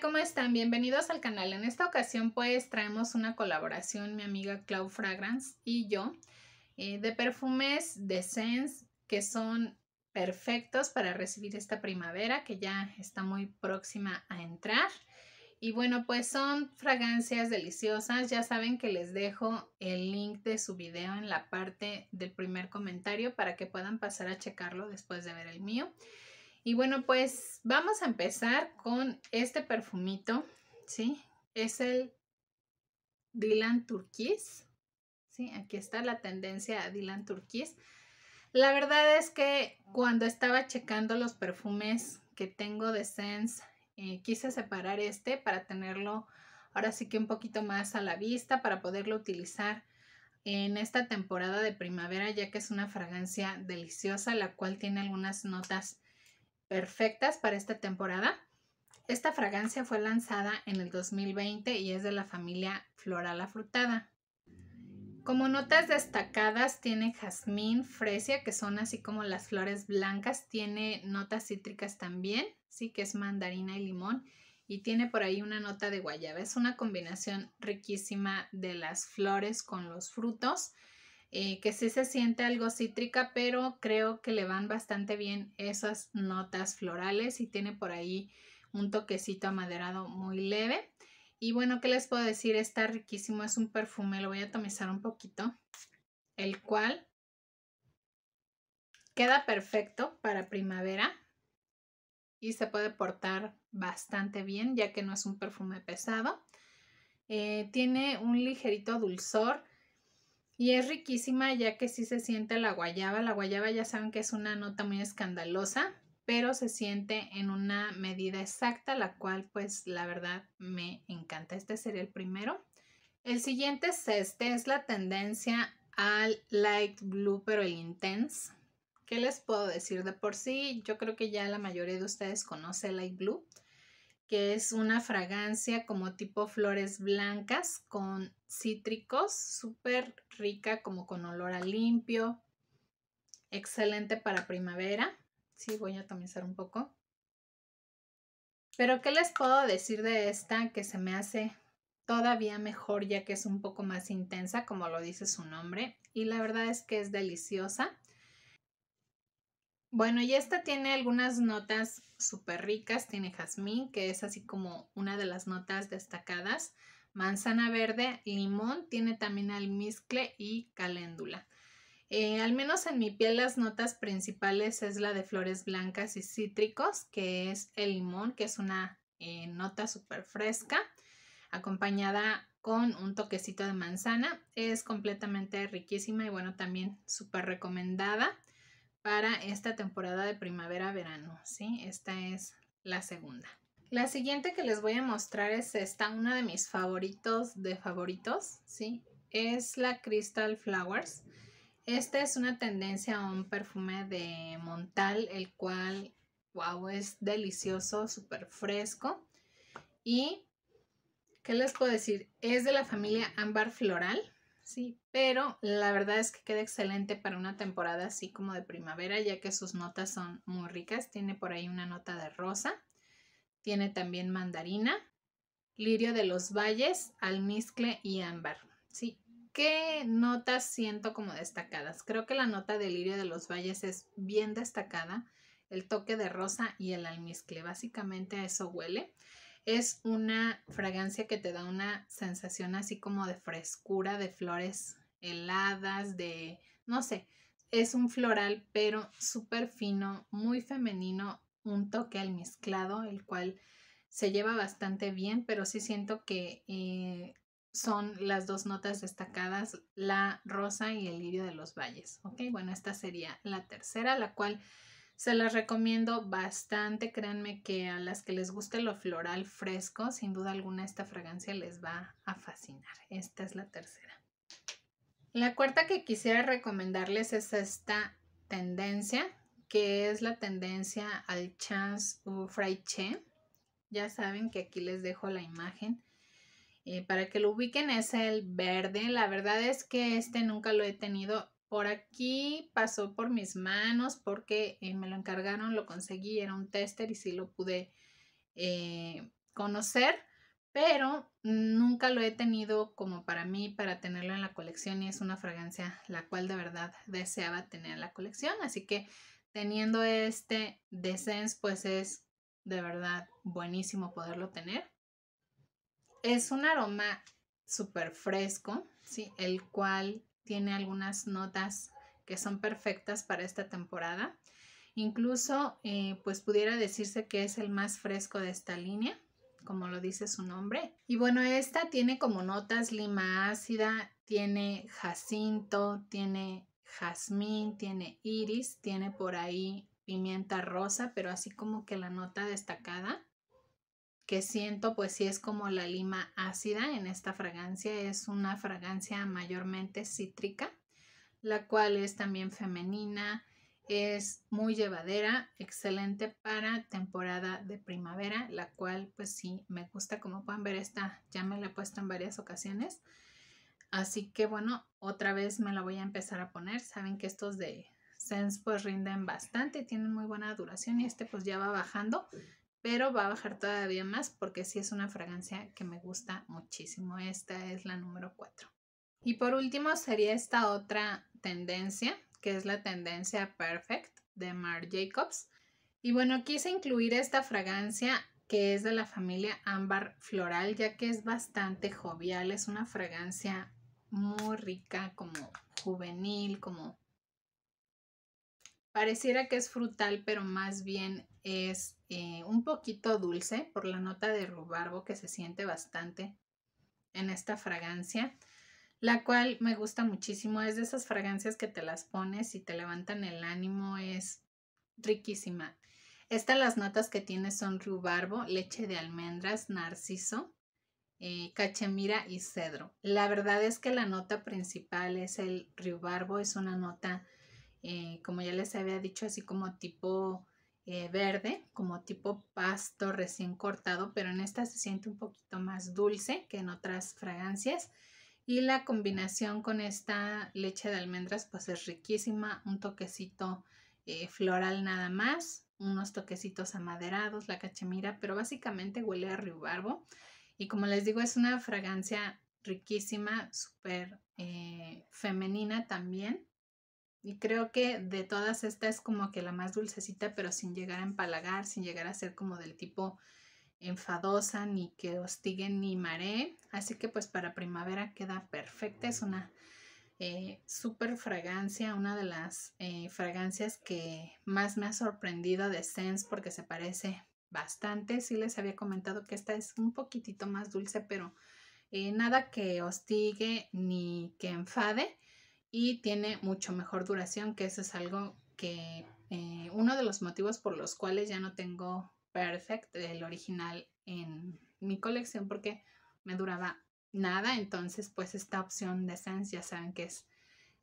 ¿Cómo están? Bienvenidos al canal. En esta ocasión pues traemos una colaboración mi amiga Clau Fragrance y yo eh, de perfumes de Sense que son perfectos para recibir esta primavera que ya está muy próxima a entrar. Y bueno, pues son fragancias deliciosas. Ya saben que les dejo el link de su video en la parte del primer comentario para que puedan pasar a checarlo después de ver el mío. Y bueno, pues vamos a empezar con este perfumito, ¿sí? Es el Dylan Turquís, ¿sí? Aquí está la tendencia a Dylan Turquís. La verdad es que cuando estaba checando los perfumes que tengo de Sense, eh, quise separar este para tenerlo ahora sí que un poquito más a la vista para poderlo utilizar en esta temporada de primavera, ya que es una fragancia deliciosa, la cual tiene algunas notas perfectas para esta temporada. Esta fragancia fue lanzada en el 2020 y es de la familia floral afrutada. Como notas destacadas tiene jazmín, fresia, que son así como las flores blancas, tiene notas cítricas también, sí que es mandarina y limón, y tiene por ahí una nota de guayaba. Es una combinación riquísima de las flores con los frutos. Eh, que sí se siente algo cítrica, pero creo que le van bastante bien esas notas florales y tiene por ahí un toquecito amaderado muy leve. Y bueno, ¿qué les puedo decir? Está riquísimo, es un perfume, lo voy a atomizar un poquito, el cual queda perfecto para primavera y se puede portar bastante bien ya que no es un perfume pesado. Eh, tiene un ligerito dulzor, y es riquísima ya que sí se siente la guayaba. La guayaba ya saben que es una nota muy escandalosa, pero se siente en una medida exacta, la cual pues la verdad me encanta. Este sería el primero. El siguiente es este, es la tendencia al light blue pero el intense. ¿Qué les puedo decir? De por sí, yo creo que ya la mayoría de ustedes conoce light blue que es una fragancia como tipo flores blancas con cítricos, súper rica como con olor a limpio, excelente para primavera. Sí, voy a atomizar un poco. Pero ¿qué les puedo decir de esta que se me hace todavía mejor ya que es un poco más intensa, como lo dice su nombre? Y la verdad es que es deliciosa. Bueno, y esta tiene algunas notas súper ricas. Tiene jazmín, que es así como una de las notas destacadas. Manzana verde, limón, tiene también almizcle y caléndula. Eh, al menos en mi piel las notas principales es la de flores blancas y cítricos, que es el limón, que es una eh, nota súper fresca, acompañada con un toquecito de manzana. Es completamente riquísima y bueno, también súper recomendada para esta temporada de primavera-verano, ¿sí? Esta es la segunda. La siguiente que les voy a mostrar es esta, una de mis favoritos de favoritos, ¿sí? Es la Crystal Flowers. Esta es una tendencia a un perfume de Montal, el cual, wow, es delicioso, súper fresco. Y, ¿qué les puedo decir? Es de la familia Ámbar Floral, Sí, pero la verdad es que queda excelente para una temporada así como de primavera, ya que sus notas son muy ricas. Tiene por ahí una nota de rosa, tiene también mandarina, lirio de los valles, almizcle y ámbar. Sí, ¿qué notas siento como destacadas? Creo que la nota de lirio de los valles es bien destacada, el toque de rosa y el almizcle. Básicamente a eso huele. Es una fragancia que te da una sensación así como de frescura, de flores heladas, de, no sé, es un floral pero súper fino, muy femenino, un toque al mezclado, el cual se lleva bastante bien, pero sí siento que eh, son las dos notas destacadas, la rosa y el lirio de los valles. Ok, bueno, esta sería la tercera, la cual se las recomiendo bastante, créanme que a las que les guste lo floral fresco, sin duda alguna esta fragancia les va a fascinar. Esta es la tercera. La cuarta que quisiera recomendarles es esta tendencia, que es la tendencia al chance ou fraiche. Ya saben que aquí les dejo la imagen. Eh, para que lo ubiquen es el verde. La verdad es que este nunca lo he tenido por aquí, pasó por mis manos porque eh, me lo encargaron, lo conseguí, era un tester y sí lo pude eh, conocer, pero nunca lo he tenido como para mí, para tenerlo en la colección y es una fragancia la cual de verdad deseaba tener en la colección, así que teniendo este de pues es de verdad buenísimo poderlo tener. Es un aroma súper fresco, ¿sí? El cual tiene algunas notas que son perfectas para esta temporada. Incluso, eh, pues pudiera decirse que es el más fresco de esta línea, como lo dice su nombre. Y bueno, esta tiene como notas lima ácida, tiene jacinto, tiene jazmín, tiene iris, tiene por ahí pimienta rosa, pero así como que la nota destacada que siento, pues sí es como la lima ácida en esta fragancia. Es una fragancia mayormente cítrica, la cual es también femenina, es muy llevadera, excelente para temporada de primavera, la cual pues sí me gusta. Como pueden ver, esta ya me la he puesto en varias ocasiones. Así que bueno, otra vez me la voy a empezar a poner. Saben que estos de Sense pues rinden bastante, tienen muy buena duración y este pues ya va bajando pero va a bajar todavía más porque sí es una fragancia que me gusta muchísimo. Esta es la número 4. Y por último sería esta otra tendencia, que es la tendencia Perfect de Marc Jacobs. Y bueno, quise incluir esta fragancia que es de la familia ámbar floral, ya que es bastante jovial, es una fragancia muy rica, como juvenil, como pareciera que es frutal, pero más bien es eh, un poquito dulce por la nota de rubarbo que se siente bastante en esta fragancia, la cual me gusta muchísimo. Es de esas fragancias que te las pones y te levantan el ánimo, es riquísima. Estas las notas que tiene son rubarbo, leche de almendras, narciso, eh, cachemira y cedro. La verdad es que la nota principal es el rubarbo, es una nota, eh, como ya les había dicho, así como tipo eh, verde, como tipo pasto recién cortado, pero en esta se siente un poquito más dulce que en otras fragancias. Y la combinación con esta leche de almendras pues es riquísima, un toquecito eh, floral nada más, unos toquecitos amaderados, la cachemira, pero básicamente huele a ribarbo. Y como les digo, es una fragancia riquísima, súper eh, femenina también. Y creo que de todas esta es como que la más dulcecita, pero sin llegar a empalagar, sin llegar a ser como del tipo enfadosa, ni que hostigue ni maré. Así que pues para primavera queda perfecta. Es una eh, súper fragancia, una de las eh, fragancias que más me ha sorprendido de Sense porque se parece bastante. Sí les había comentado que esta es un poquitito más dulce, pero eh, nada que hostigue ni que enfade y tiene mucho mejor duración, que eso es algo que eh, uno de los motivos por los cuales ya no tengo Perfect, el original, en mi colección, porque me duraba nada, entonces pues esta opción de Sense ya saben que es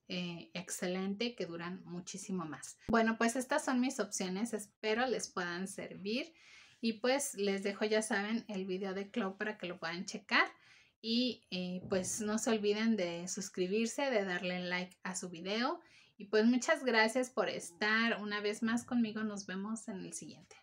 eh, excelente, que duran muchísimo más. Bueno, pues estas son mis opciones, espero les puedan servir y pues les dejo ya saben el video de Clow para que lo puedan checar. Y eh, pues no se olviden de suscribirse, de darle like a su video. Y pues muchas gracias por estar una vez más conmigo. Nos vemos en el siguiente.